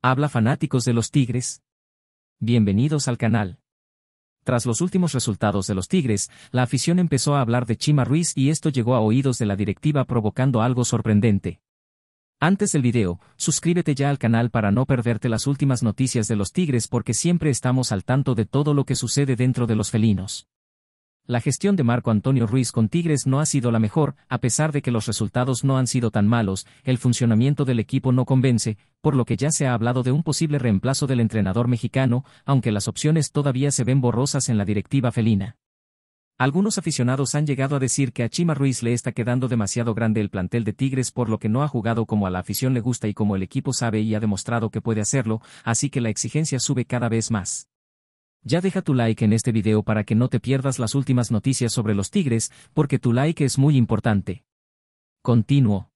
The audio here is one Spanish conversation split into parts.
Habla fanáticos de los Tigres. Bienvenidos al canal. Tras los últimos resultados de los Tigres, la afición empezó a hablar de Chima Ruiz y esto llegó a oídos de la directiva provocando algo sorprendente. Antes del video, suscríbete ya al canal para no perderte las últimas noticias de los Tigres porque siempre estamos al tanto de todo lo que sucede dentro de los felinos. La gestión de Marco Antonio Ruiz con Tigres no ha sido la mejor, a pesar de que los resultados no han sido tan malos, el funcionamiento del equipo no convence, por lo que ya se ha hablado de un posible reemplazo del entrenador mexicano, aunque las opciones todavía se ven borrosas en la directiva felina. Algunos aficionados han llegado a decir que a Chima Ruiz le está quedando demasiado grande el plantel de Tigres por lo que no ha jugado como a la afición le gusta y como el equipo sabe y ha demostrado que puede hacerlo, así que la exigencia sube cada vez más. Ya deja tu like en este video para que no te pierdas las últimas noticias sobre los tigres, porque tu like es muy importante. Continuo.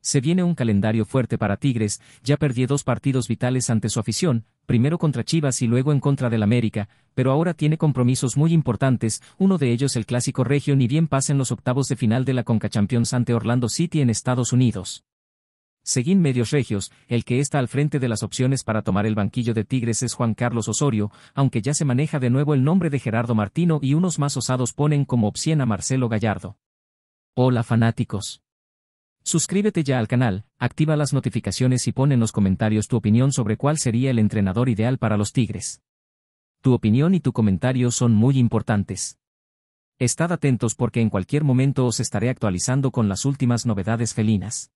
Se viene un calendario fuerte para Tigres, ya perdió dos partidos vitales ante su afición, primero contra Chivas y luego en contra del América, pero ahora tiene compromisos muy importantes, uno de ellos el clásico regio ni bien pasa en los octavos de final de la Conca Champions ante Orlando City en Estados Unidos. Seguín medios regios, el que está al frente de las opciones para tomar el banquillo de Tigres es Juan Carlos Osorio, aunque ya se maneja de nuevo el nombre de Gerardo Martino y unos más osados ponen como opción a Marcelo Gallardo. Hola fanáticos. Suscríbete ya al canal, activa las notificaciones y pon en los comentarios tu opinión sobre cuál sería el entrenador ideal para los Tigres. Tu opinión y tu comentario son muy importantes. Estad atentos porque en cualquier momento os estaré actualizando con las últimas novedades felinas.